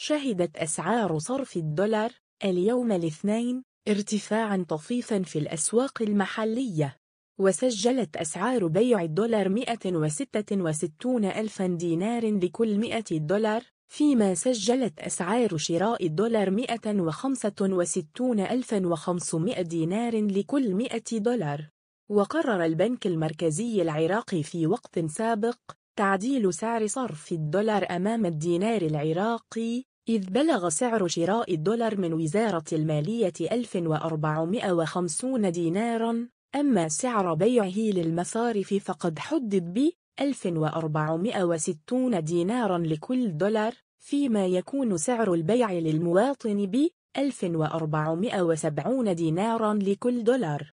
شهدت أسعار صرف الدولار اليوم الاثنين ارتفاعا طفيفا في الأسواق المحلية وسجلت أسعار بيع الدولار 166 ألف دينار لكل 100 دولار فيما سجلت أسعار شراء الدولار 165,500 دينار لكل 100 دولار وقرر البنك المركزي العراقي في وقت سابق تعديل سعر صرف الدولار أمام الدينار العراقي إذ بلغ سعر شراء الدولار من وزارة المالية 1450 ديناراً، أما سعر بيعه للمصارف فقد حدد ب 1460 ديناراً لكل دولار، فيما يكون سعر البيع للمواطن ب 1470 ديناراً لكل دولار.